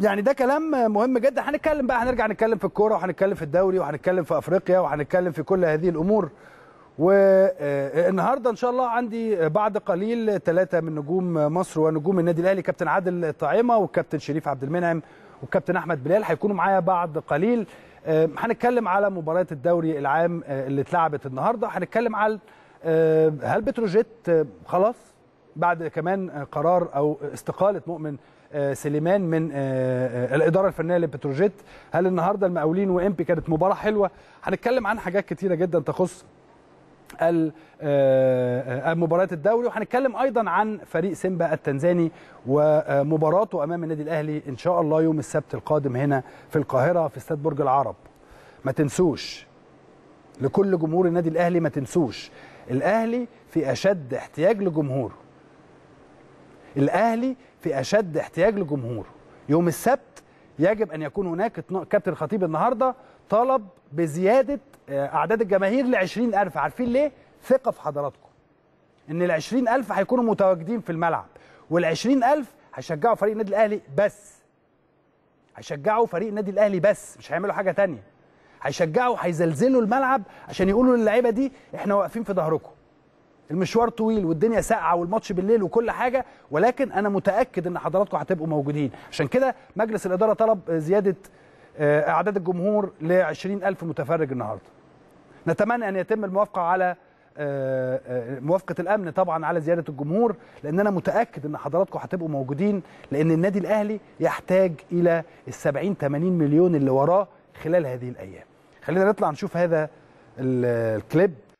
يعني ده كلام مهم جدا هنتكلم بقى هنرجع نتكلم في الكوره وهنتكلم في الدوري وهنتكلم في افريقيا وهنتكلم في كل هذه الامور والنهارده آه، ان شاء الله عندي بعد قليل ثلاثه من نجوم مصر ونجوم النادي الاهلي كابتن عادل طعيمه والكابتن شريف عبد المنعم والكابتن احمد بلال هيكونوا معايا بعد قليل آه، هنتكلم على مباراه الدوري العام آه، اللي اتلعبت النهارده هنتكلم على هل بتروجيت خلاص بعد كمان قرار او استقاله مؤمن آه، سليمان من آه، آه، الاداره الفنيه لبتروجيت هل النهارده المقاولين وامبي كانت مباراه حلوه هنتكلم عن حاجات كتيره جدا تخص المباريات الدوري وهنتكلم ايضا عن فريق سيمبا التنزاني ومباراته امام النادي الاهلي ان شاء الله يوم السبت القادم هنا في القاهره في استاد برج العرب ما تنسوش لكل جمهور النادي الاهلي ما تنسوش الاهلي في اشد احتياج لجمهوره الاهلي في اشد احتياج لجمهوره يوم السبت يجب ان يكون هناك كابتن خطيب النهارده طلب بزياده آه، اعداد الجماهير ل 20000 عارفين ليه ثقه في حضراتكم ان ال 20000 هيكونوا متواجدين في الملعب وال 20000 هيشجعوا فريق النادي الاهلي بس هيشجعوا فريق النادي الاهلي بس مش هيعملوا حاجه ثانيه هيشجعوا هيزلزلوا الملعب عشان يقولوا للعيبه دي احنا واقفين في ظهركم المشوار طويل والدنيا ساقعه والماتش بالليل وكل حاجه ولكن انا متاكد ان حضراتكم هتبقوا موجودين عشان كده مجلس الاداره طلب آه، زياده آه، اعداد الجمهور ل 20000 متفرج النهارده نتمنى ان يتم الموافقه على آه، موافقه الامن طبعا على زياده الجمهور لان انا متاكد ان حضراتكم هتبقوا موجودين لان النادي الاهلي يحتاج الى ال 70 80 مليون اللي وراه خلال هذه الايام خلينا نطلع نشوف هذا الكليب